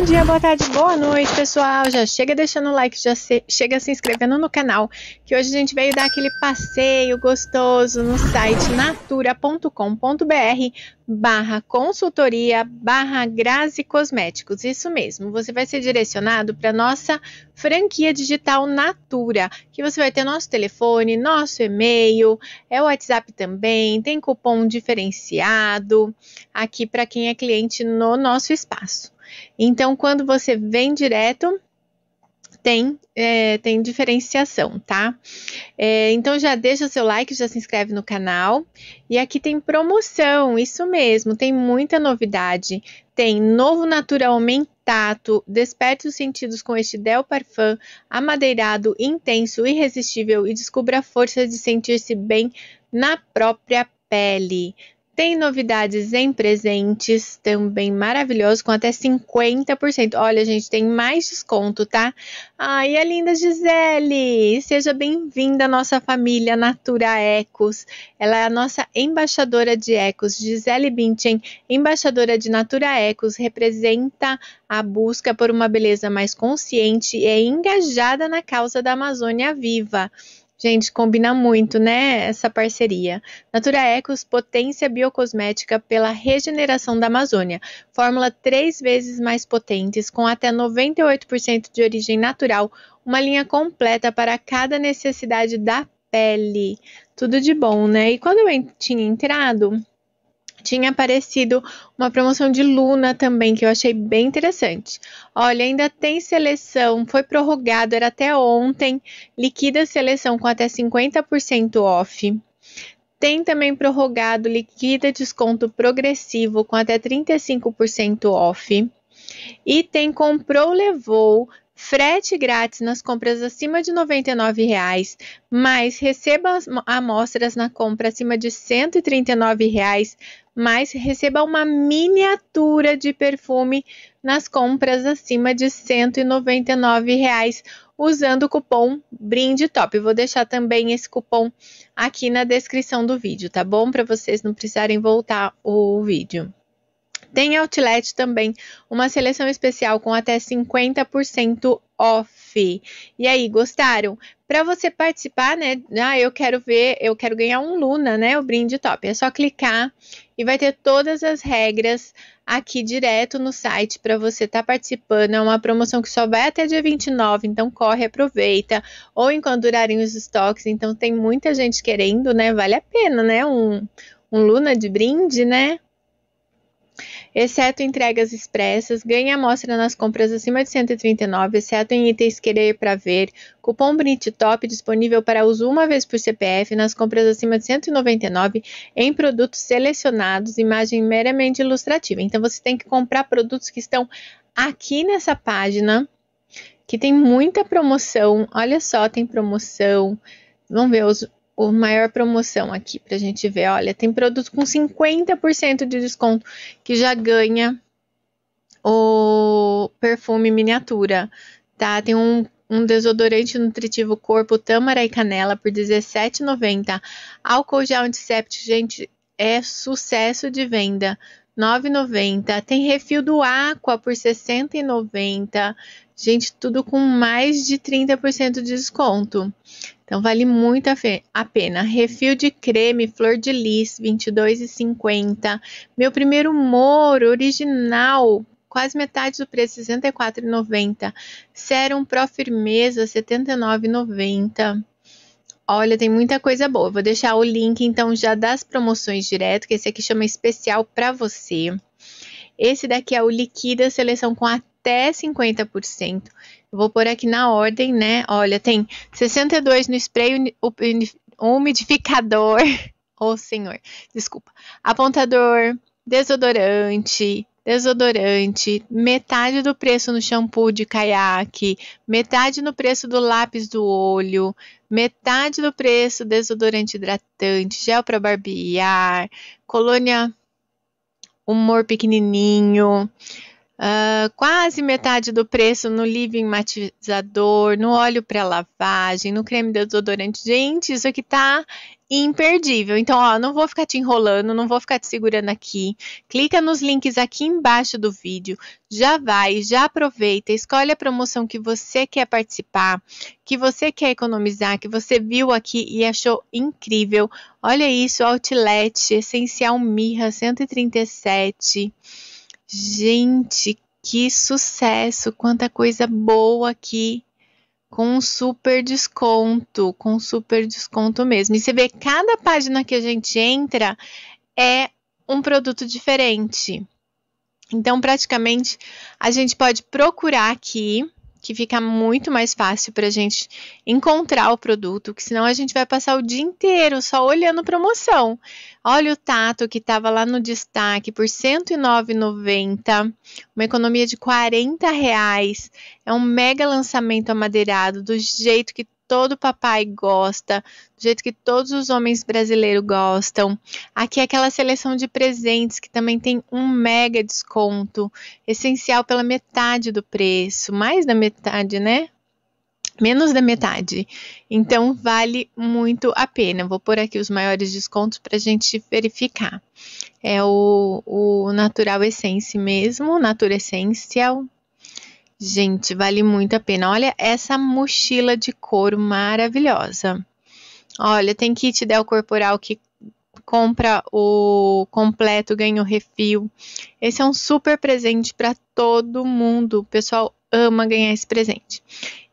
Bom dia, boa tarde, boa noite, pessoal. Já chega deixando o like, já se, chega se inscrevendo no canal, que hoje a gente veio dar aquele passeio gostoso no site natura.com.br barra consultoria barra Grazi Cosméticos. Isso mesmo, você vai ser direcionado para nossa franquia digital Natura, que você vai ter nosso telefone, nosso e-mail, é o WhatsApp também, tem cupom diferenciado aqui para quem é cliente no nosso espaço. Então, quando você vem direto, tem, é, tem diferenciação, tá? É, então já deixa o seu like, já se inscreve no canal. E aqui tem promoção, isso mesmo, tem muita novidade. Tem novo natural aumentado, desperte os sentidos com este Del Parfum, amadeirado, intenso, irresistível e descubra a força de sentir-se bem na própria pele. Tem novidades em presentes também maravilhoso, com até 50%. Olha, gente, tem mais desconto, tá? Ai, a linda Gisele! Seja bem-vinda à nossa família Natura Ecos. Ela é a nossa embaixadora de Ecos, Gisele Bintchen, embaixadora de Natura Ecos, representa a busca por uma beleza mais consciente e é engajada na causa da Amazônia Viva. Gente, combina muito, né? Essa parceria. Natura Ecos potência biocosmética pela regeneração da Amazônia. Fórmula três vezes mais potentes, com até 98% de origem natural. Uma linha completa para cada necessidade da pele. Tudo de bom, né? E quando eu tinha entrado, tinha aparecido uma promoção de Luna também, que eu achei bem interessante. Olha, ainda tem seleção, foi prorrogado, era até ontem. Liquida seleção com até 50% off. Tem também prorrogado, liquida desconto progressivo com até 35% off. E tem comprou, levou, frete grátis nas compras acima de R$ 99,00, mais receba amostras na compra acima de R$ 139,00, mas receba uma miniatura de perfume nas compras acima de R$ 199 reais usando o cupom Brinde Top. Vou deixar também esse cupom aqui na descrição do vídeo, tá bom? Para vocês não precisarem voltar o vídeo. Tem outlet também, uma seleção especial com até 50% off. E aí, gostaram? Para você participar, né? Ah, eu quero ver, eu quero ganhar um Luna, né? O brinde top. É só clicar e vai ter todas as regras aqui direto no site para você estar tá participando. É uma promoção que só vai até dia 29, então corre, aproveita. Ou enquanto durarem os estoques, então tem muita gente querendo, né? Vale a pena, né? Um, um Luna de brinde, né? exceto entregas expressas, ganha amostra nas compras acima de 139, exceto em itens querer para ver, cupom Brint Top disponível para uso uma vez por CPF nas compras acima de 199 em produtos selecionados, imagem meramente ilustrativa. Então você tem que comprar produtos que estão aqui nessa página, que tem muita promoção. Olha só, tem promoção. Vamos ver os o maior promoção aqui para a gente ver. Olha, tem produto com 50% de desconto que já ganha o perfume miniatura, tá? Tem um, um desodorante nutritivo corpo tâmara e canela por R$17,90. Álcool gel antiséptico, gente, é sucesso de venda. 9,90. Tem refil do Aqua por 60,90. Gente, tudo com mais de 30% de desconto. Então vale muito a pena. Refil de creme Flor de Lis, R$ 22,50. Meu primeiro Moro original, quase metade do preço, R$ 64,90. Serum Pro Firmeza, R$ 79,90. Olha, tem muita coisa boa. vou deixar o link então já das promoções direto, que esse aqui chama especial para você. Esse daqui é o Liquida Seleção com a até 50%. Eu vou pôr aqui na ordem, né? Olha, tem 62 no spray umidificador. Oh, senhor, desculpa. Apontador, desodorante, desodorante, metade do preço no shampoo de caiaque, metade no preço do lápis do olho, metade do preço desodorante hidratante, gel para barbear, colônia humor pequenininho, Uh, quase metade do preço no living matizador, no óleo para lavagem, no creme desodorante. Gente, isso aqui tá imperdível. Então, ó, não vou ficar te enrolando, não vou ficar te segurando aqui. Clica nos links aqui embaixo do vídeo. Já vai, já aproveita, escolhe a promoção que você quer participar, que você quer economizar, que você viu aqui e achou incrível. Olha isso, Outlet Essencial Mirra 137 Gente, que sucesso! Quanta coisa boa aqui! Com um super desconto, com super desconto mesmo. E você vê, cada página que a gente entra é um produto diferente. Então, praticamente, a gente pode procurar aqui que fica muito mais fácil para a gente encontrar o produto, que senão a gente vai passar o dia inteiro só olhando promoção. Olha o Tato que estava lá no destaque por R$ 109,90, uma economia de R$ reais. É um mega lançamento amadeirado, do jeito que todo papai gosta, do jeito que todos os homens brasileiros gostam. Aqui é aquela seleção de presentes que também tem um mega desconto, essencial pela metade do preço, mais da metade, né? menos da metade. Então vale muito a pena. Vou pôr aqui os maiores descontos para a gente verificar. É o, o Natural Essence mesmo, Natura Essential, Gente, vale muito a pena. Olha essa mochila de couro maravilhosa. Olha, tem kit del corporal que compra o completo, ganha o refil. Esse é um super presente para todo mundo. O pessoal ama ganhar esse presente.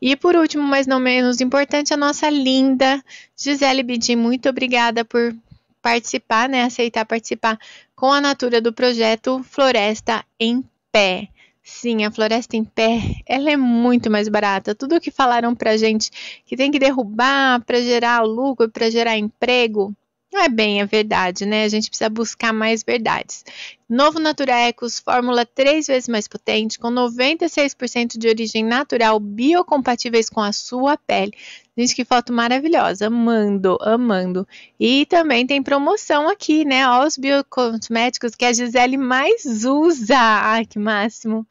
E por último, mas não menos importante, a nossa linda Gisele Bidin. Muito obrigada por participar, né, aceitar participar com a Natura do projeto Floresta em Pé. Sim, a floresta em pé, ela é muito mais barata. Tudo o que falaram para gente que tem que derrubar para gerar lucro, para gerar emprego, não é bem a verdade, né? A gente precisa buscar mais verdades. Novo Natura Ecos, fórmula três vezes mais potente, com 96% de origem natural, biocompatíveis com a sua pele, Gente, que foto maravilhosa. Amando, amando. E também tem promoção aqui, né? Ó, os biocosméticos que a Gisele mais usa. Ai, que máximo.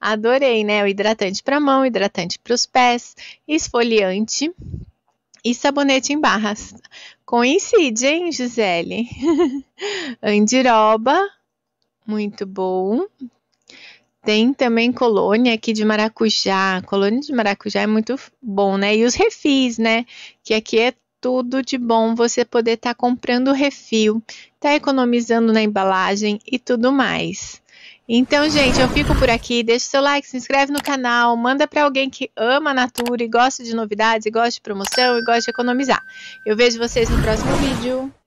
Adorei, né? O hidratante para mão, hidratante para os pés, esfoliante e sabonete em barras. Coincide, hein, Gisele? Andiroba, muito bom. Tem também colônia aqui de maracujá. Colônia de maracujá é muito bom, né? E os refis, né? Que aqui é tudo de bom você poder estar tá comprando refil, tá economizando na embalagem e tudo mais. Então, gente, eu fico por aqui. Deixa o seu like, se inscreve no canal, manda para alguém que ama a Natura e gosta de novidades, e gosta de promoção e gosta de economizar. Eu vejo vocês no próximo vídeo.